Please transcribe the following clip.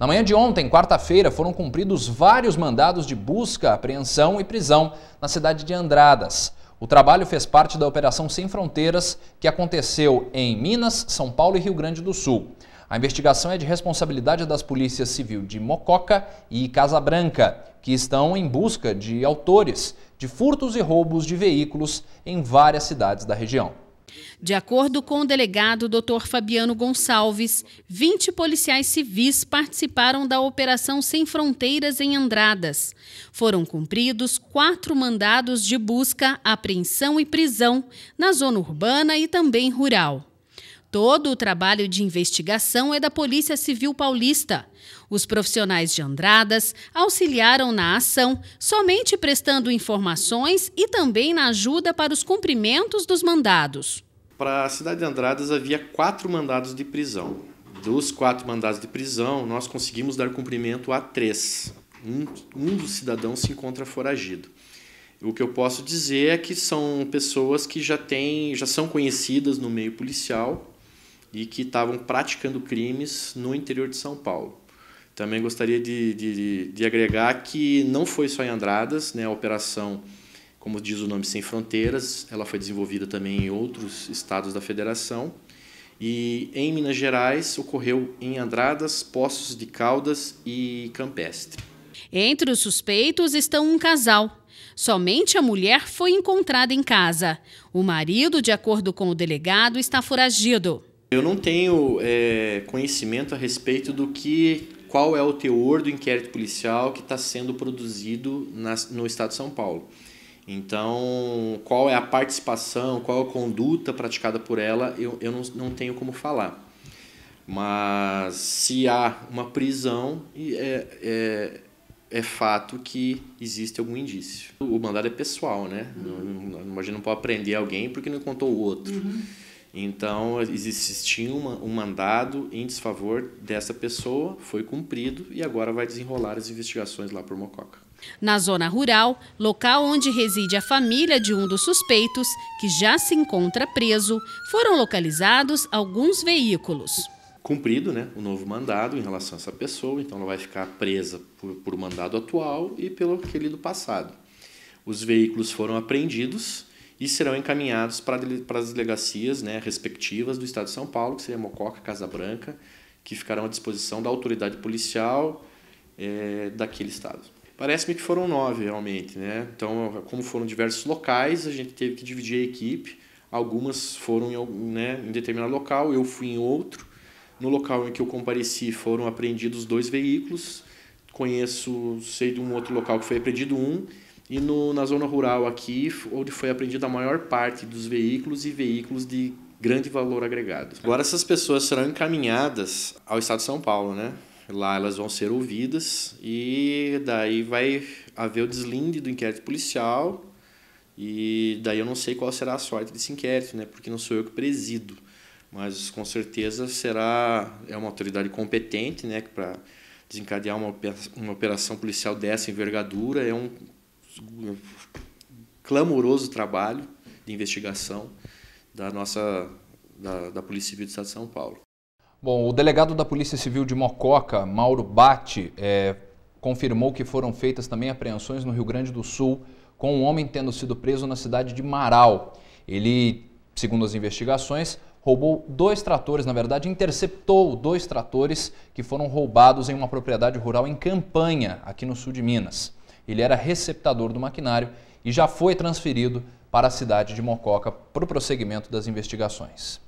Na manhã de ontem, quarta-feira, foram cumpridos vários mandados de busca, apreensão e prisão na cidade de Andradas. O trabalho fez parte da Operação Sem Fronteiras, que aconteceu em Minas, São Paulo e Rio Grande do Sul. A investigação é de responsabilidade das polícias civil de Mococa e Casa Branca, que estão em busca de autores de furtos e roubos de veículos em várias cidades da região. De acordo com o delegado Dr. Fabiano Gonçalves, 20 policiais civis participaram da Operação Sem Fronteiras em Andradas. Foram cumpridos quatro mandados de busca, apreensão e prisão na zona urbana e também rural. Todo o trabalho de investigação é da Polícia Civil Paulista. Os profissionais de Andradas auxiliaram na ação, somente prestando informações e também na ajuda para os cumprimentos dos mandados. Para a cidade de Andradas havia quatro mandados de prisão. Dos quatro mandados de prisão, nós conseguimos dar cumprimento a três. Um, um dos cidadãos se encontra foragido. O que eu posso dizer é que são pessoas que já têm, já são conhecidas no meio policial e que estavam praticando crimes no interior de São Paulo. Também gostaria de, de, de agregar que não foi só em Andradas, né, a operação, como diz o nome, Sem Fronteiras, ela foi desenvolvida também em outros estados da federação. E em Minas Gerais ocorreu em Andradas, Poços de Caldas e Campestre. Entre os suspeitos estão um casal. Somente a mulher foi encontrada em casa. O marido, de acordo com o delegado, está foragido. Eu não tenho é, conhecimento a respeito do que qual é o teor do inquérito policial que está sendo produzido na, no Estado de São Paulo. Então, qual é a participação, qual é a conduta praticada por ela, eu, eu não, não tenho como falar. Mas se há uma prisão, é, é, é fato que existe algum indício. O mandado é pessoal, né? Uhum. Não, não, a gente não pode prender alguém porque não contou o outro. Uhum. Então, existia uma, um mandado em desfavor dessa pessoa, foi cumprido e agora vai desenrolar as investigações lá por Mococa. Na zona rural, local onde reside a família de um dos suspeitos, que já se encontra preso, foram localizados alguns veículos. Cumprido né, o novo mandado em relação a essa pessoa, então ela vai ficar presa por, por o mandado atual e pelo aquele do passado. Os veículos foram apreendidos e serão encaminhados para, as delegacias né, respectivas do Estado de São Paulo, que seria Mococa, Casa Branca, que ficarão à disposição da autoridade policial é, daquele estado. Parece-me que foram nove realmente, né? Então, como foram diversos locais, a gente teve que dividir a equipe. Algumas foram em, né, em determinado local, eu fui em outro. No local em que eu compareci foram apreendidos dois veículos. Conheço, sei de um outro local que foi apreendido um e no, na zona rural aqui, onde foi apreendida a maior parte dos veículos e veículos de grande valor agregado. Agora essas pessoas serão encaminhadas ao estado de São Paulo, né? Lá elas vão ser ouvidas e daí vai haver o deslinde do inquérito policial e daí eu não sei qual será a sorte desse inquérito, né? Porque não sou eu que presido, mas com certeza será é uma autoridade competente, né, para desencadear uma, uma operação policial dessa envergadura, é um clamoroso trabalho de investigação da nossa da, da Polícia Civil do Estado de São Paulo. Bom, o delegado da Polícia Civil de Mococa, Mauro Batti, é, confirmou que foram feitas também apreensões no Rio Grande do Sul, com um homem tendo sido preso na cidade de Marau. Ele, segundo as investigações, roubou dois tratores, na verdade, interceptou dois tratores que foram roubados em uma propriedade rural em Campanha, aqui no sul de Minas ele era receptador do maquinário e já foi transferido para a cidade de Mococa para o prosseguimento das investigações.